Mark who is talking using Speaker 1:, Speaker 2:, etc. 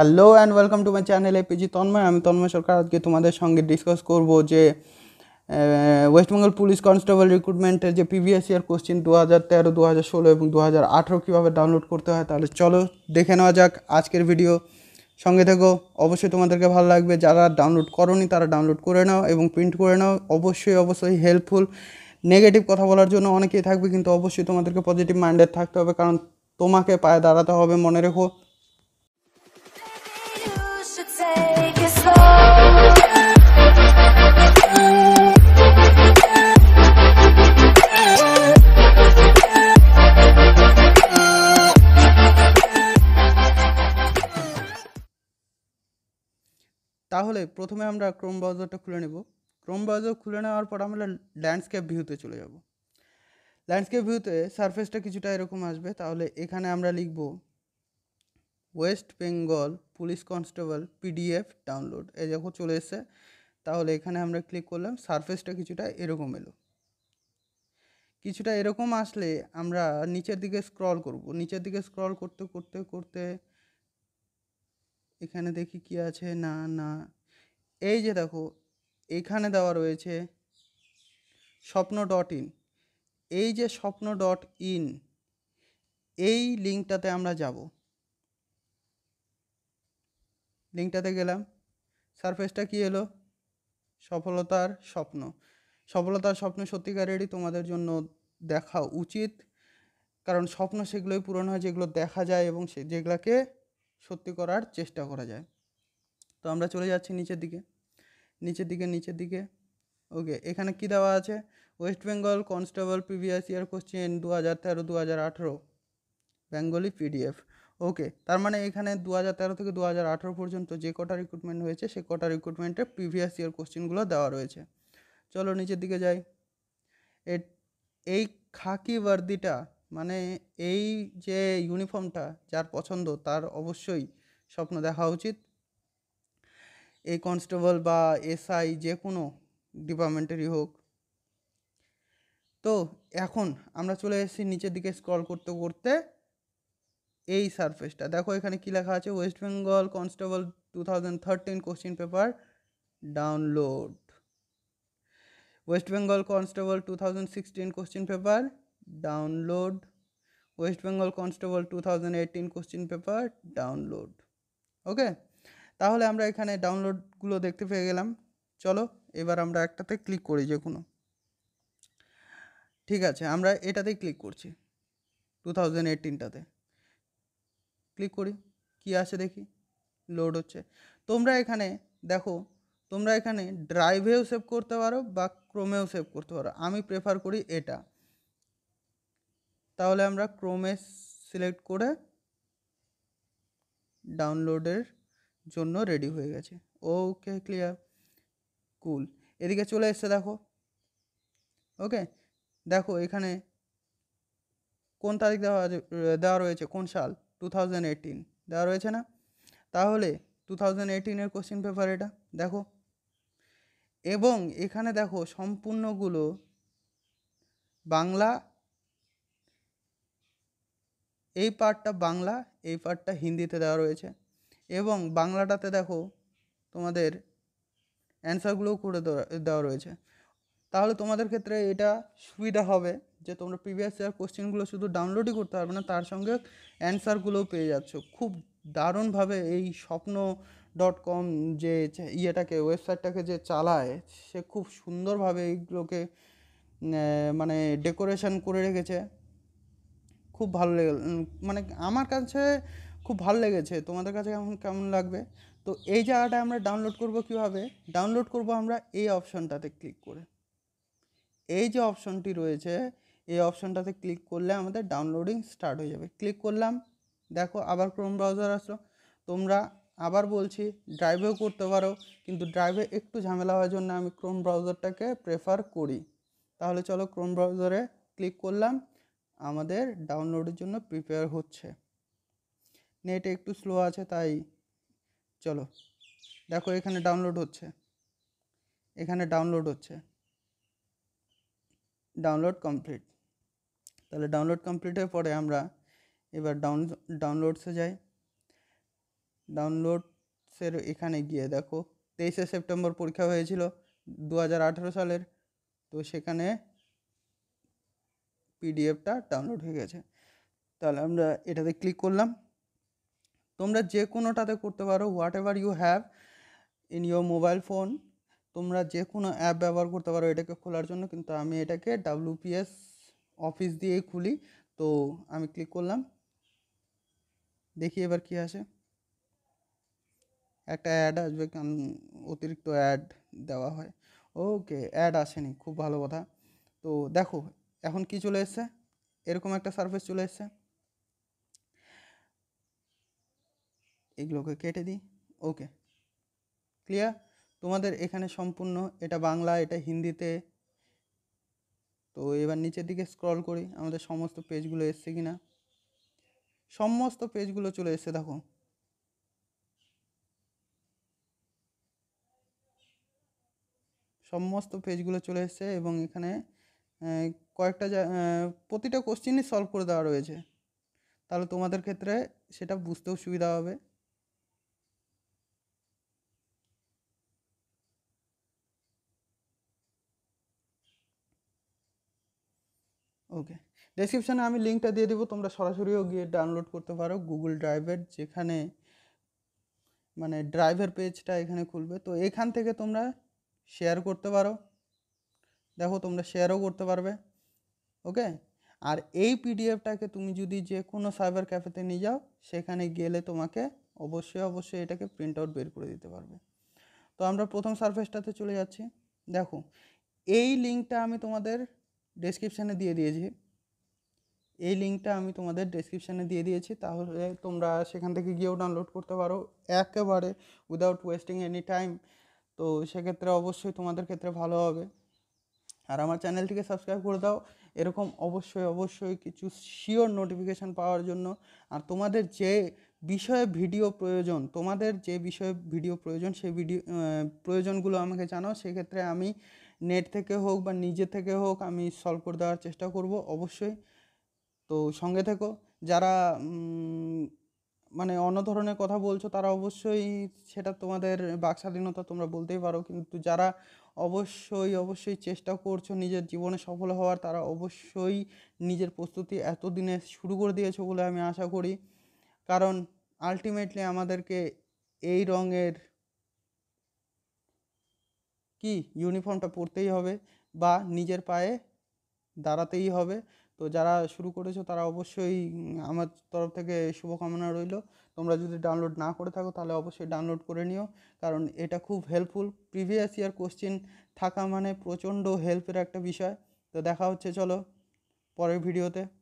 Speaker 1: hello and welcome to my channel APG Tanmoy আমি তন্ময় সরকার আজকে তোমাদের সঙ্গে ডিসকাস করব যে ওয়েস্টবেঙ্গল পুলিশ কনস্টেবল রিক্রুটমেন্টের যে প্রিভিয়াস ইয়ার কোশ্চিন দু হাজার তেরো দু হাজার ষোলো এবং দু হাজার আঠেরো কীভাবে ডাউনলোড করতে হয় তাহলে চলো দেখে নেওয়া যাক আজকের ভিডিও সঙ্গে থেকো অবশ্যই তোমাদেরকে ভালো লাগবে যারা ডাউনলোড করনি তারা ডাউনলোড করে নাও এবং প্রিন্ট করে নাও অবশ্যই অবশ্যই হেল্পফুল নেগেটিভ কথা বলার জন্য অনেকেই থাকবে কিন্তু অবশ্যই তোমাদেরকে পজিটিভ মাইন্ডেড থাকতে হবে কারণ তোমাকে পায়ে দাঁড়াতে হবে মনে রেখো তাহলে প্রথমে আমরা ক্রোম ব্রাউজারটা খুলে নেব ক্রোম ব্রাউজার খুলে নেওয়ার পর আমরা ল্যান্ডস্কেপ ভিউতে চলে যাব ল্যান্ডস্কেপ ভিউতে সারফেসটা কিছুটা এরকম আসবে তাহলে এখানে আমরা লিখব West Bengal police constable PDF download এই দেখো চলে এসে তাহলে এখানে আমরা ক্লিক করলাম সারফেসটা কিছুটা এরকম এলো কিছুটা এরকম আসলে আমরা নিচের দিকে স্ক্রল করব নিচের দিকে স্ক্রল করতে করতে করতে এখানে দেখি কি আছে না না এই যে দেখো এখানে দেওয়া রয়েছে স্বপ্ন ডট ইন এই যে স্বপ্ন ডট ইন এই লিঙ্কটাতে আমরা যাব লিঙ্কটাতে গেলাম সারফেসটা কী এলো সফলতার স্বপ্ন সফলতার স্বপ্ন সত্যিকারেরই তোমাদের জন্য দেখা উচিত কারণ স্বপ্ন সেগুলোই পূরণ হয় যেগুলো দেখা যায় এবং সে যেগুলোকে সত্যি করার চেষ্টা করা যায় তো আমরা চলে যাচ্ছি নিচের দিকে নিচের দিকে নিচের দিকে ওকে এখানে কি দেওয়া আছে west Bengal constable previous year question দু হাজার তেরো দু হাজার আঠেরো বেঙ্গলি পিডিএফ ওকে তার মানে এখানে দু থেকে দু পর্যন্ত যে কটা রিক্রুটমেন্ট হয়েছে সে কটা রিক্রুটমেন্টে প্রিভিয়াস ইয়ার কোশ্চেনগুলো দেওয়া রয়েছে চলো নিচের দিকে যাই এই খাকি ওয়ার্দিটা মানে এই যে ইউনিফর্মটা যার পছন্দ তার অবশ্যই স্বপ্ন দেখা উচিত এই কনস্টেবল বা এসআই যে কোনো ডিপার্টমেন্টেরই হোক তো এখন আমরা চলে এসেছি নিচের দিকে স্ক্রল করতে করতে এই সারফেসটা দেখো এখানে কী লেখা আছে west Bengal constable two thousand thirteen question paper download west Bengal constable two thousand sixteen question paper download west Bengal constable two thousand question paper download okay তাহলে আমরা এখানে ডাউনলোডগুলো দেখতে পেয়ে গেলাম চলো এবার আমরা একটাতে ক্লিক করি যে কোনো ঠিক আছে আমরা এটাতেই ক্লিক করছি টু থাউজেন্ড এইটিনটাতে ক্লিক করি কি আছে দেখি লোড হচ্ছে তোমরা এখানে দেখো তোমরা এখানে ড্রাইভেও সেভ করতে পারো বা ক্রোমেও সেভ করতে পারো আমি প্রেফার করি এটা তাহলে আমরা ক্রোমে সিলেক্ট করে ডাউনলোডের জন্য রেডি হয়ে গেছে ওকে ক্লিয়ার কুল এদিকে চলে এসছে দেখো ওকে দেখো এখানে কোন তারিখ দেওয়া দেওয়া রয়েছে কোন সাল টু থাউজেন্ড এইটিন দেওয়া রয়েছে না তাহলে টু থাউজেন্ড এইটিনের কোশ্চেন পেপার এটা দেখো এবং এখানে দেখো সম্পূর্ণগুলো বাংলা এই পার্টটা বাংলা এই পার্টটা হিন্দিতে দেওয়া রয়েছে এবং বাংলাটাতে দেখো তোমাদের অ্যান্সারগুলোও করে দেওয়া রয়েছে তাহলে তোমাদের ক্ষেত্রে এটা সুবিধা হবে যে তোমরা প্রিভিয়াস ইয়ার কোশ্চেনগুলো শুধু ডাউনলোডই করতে পারবে না তার সঙ্গে অ্যান্সারগুলোও পেয়ে যাচ্ছ খুব দারুণভাবে এই স্বপ্ন ডট কম যে ইয়েটাকে ওয়েবসাইটটাকে যে চালায় সে খুব সুন্দরভাবে এইগুলোকে মানে ডেকোরেশন করে রেখেছে খুব ভালো লেগে মানে আমার কাছে খুব ভালো লেগেছে তোমাদের কাছে কেমন কেমন লাগবে তো এই জায়গাটা আমরা ডাউনলোড করব কিভাবে ডাউনলোড করব আমরা এই অপশনটাতে ক্লিক করে এই যে অপশনটি রয়েছে এই অপশনটাতে ক্লিক করলে আমাদের ডাউনলোডিং স্টার্ট হয়ে যাবে ক্লিক করলাম দেখো আবার ক্রোম ব্রাউজার আসলো তোমরা আবার বলছি ড্রাইভেও করতে পারো কিন্তু ড্রাইভে একটু ঝামেলা হওয়ার জন্য আমি ক্রোম ব্রাউজারটাকে প্রেফার করি তাহলে চলো ক্রোম ব্রাউজারে ক্লিক করলাম আমাদের ডাউনলোডের জন্য প্রিপেয়ার হচ্ছে নেট একটু স্লো আছে তাই চলো দেখো এখানে ডাউনলোড হচ্ছে এখানে ডাউনলোড হচ্ছে ডাউনলোড কমপ্লিট তাহলে ডাউনলোড কমপ্লিটের পরে আমরা এবার ডাউন ডাউনলোডসে যাই ডাউনলোডসের এখানে গিয়ে দেখো তেইশে সেপ্টেম্বর পরীক্ষা হয়েছিল দু সালের তো সেখানে পিডিএফটা ডাউনলোড হয়ে গেছে তাহলে আমরা এটাতে ক্লিক করলাম তোমরা যে কোনোটাতে করতে পারো whatever you have in your mobile phone তোমরা যে কোনো অ্যাপ ব্যবহার করতে পারো এটাকে খোলার জন্য কিন্তু আমি এটাকে ডাব্লুপিএস অফিস দিয়েই খুলি তো আমি ক্লিক করলাম দেখি এবার কি আসে একটা অ্যাড আসবে কারণ অতিরিক্ত অ্যাড দেওয়া হয় ওকে অ্যাড আসেনি খুব ভালো কথা তো দেখো এখন কি চলে এসছে এরকম একটা সার্ভিস চলে এসছে এগুলোকে কেটে দিই ওকে ক্লিয়ার তোমাদের এখানে সম্পূর্ণ এটা বাংলা এটা হিন্দিতে তো এবার নিচের দিকে স্ক্রল করি আমাদের সমস্ত পেজগুলো এসছে কি না সমস্ত পেজগুলো চলে এসছে দেখো সমস্ত পেজগুলো চলে এসছে এবং এখানে কয়েকটা প্রতিটা কোশ্চেনই সলভ করে দেওয়া রয়েছে তাহলে তোমাদের ক্ষেত্রে সেটা বুঝতেও সুবিধা হবে ওকে ডেসক্রিপশানে আমি লিঙ্কটা দিয়ে দেবো তোমরা সরাসরিও গিয়ে ডাউনলোড করতে পারো গুগল ড্রাইভের যেখানে মানে ড্রাইভের পেজটা এখানে খুলবে তো এখান থেকে তোমরা শেয়ার করতে পারো দেখো তোমরা শেয়ারও করতে পারবে ওকে আর এই পিডিএফটাকে তুমি যদি যে কোনো সাইবার ক্যাফেতে নিয়ে যাও সেখানে গেলে তোমাকে অবশ্যই অবশ্যই এটাকে প্রিন্ট আউট বের করে দিতে পারবে তো আমরা প্রথম সার্ফেসটাতে চলে যাচ্ছি দেখো এই লিঙ্কটা আমি তোমাদের ডেসক্রিপশানে দিয়ে দিয়েছি এই লিঙ্কটা আমি তোমাদের ডেসক্রিপশানে দিয়ে দিয়েছি তাহলে তোমরা সেখান থেকে গিয়েও ডাউনলোড করতে পারো একেবারে উইদাউট ওয়েস্টিং এনি টাইম তো সেক্ষেত্রে অবশ্যই তোমাদের ক্ষেত্রে ভালো হবে আর আমার চ্যানেলটিকে সাবস্ক্রাইব করে দাও এরকম অবশ্যই অবশ্যই কিছু শিওর নোটিফিকেশান পাওয়ার জন্য আর তোমাদের যে বিষয়ে ভিডিও প্রয়োজন তোমাদের যে বিষয়ে ভিডিও প্রয়োজন সেই ভিডিও প্রয়োজনগুলো আমাকে জানাও সেক্ষেত্রে আমি নেট থেকে হোক বা নিজে থেকে হোক আমি সলভ করে দেওয়ার চেষ্টা করব অবশ্যই তো সঙ্গে থেকো যারা মানে অন্য ধরনের কথা বলছো তারা অবশ্যই সেটা তোমাদের বাক স্বাধীনতা তোমরা বলতেই পারো কিন্তু যারা অবশ্যই অবশ্যই চেষ্টা করছো নিজের জীবনে সফল হওয়ার তারা অবশ্যই নিজের প্রস্তুতি এতদিনে শুরু করে দিয়েছো বলে আমি আশা করি কারণ আলটিমেটলি আমাদেরকে এই রঙের কি ইউনিফর্মটা পরতেই হবে বা নিজের পায়ে দাঁড়াতেই হবে তো যারা শুরু করেছো তারা অবশ্যই আমার তরফ থেকে শুভকামনা রইল তোমরা যদি ডাউনলোড না করে থাকো তাহলে অবশ্যই ডাউনলোড করে নিও কারণ এটা খুব হেল্পফুল প্রিভিয়াস ইয়ার কোশ্চেন থাকা মানে প্রচণ্ড হেল্পের একটা বিষয় তো দেখা হচ্ছে চলো পরের ভিডিওতে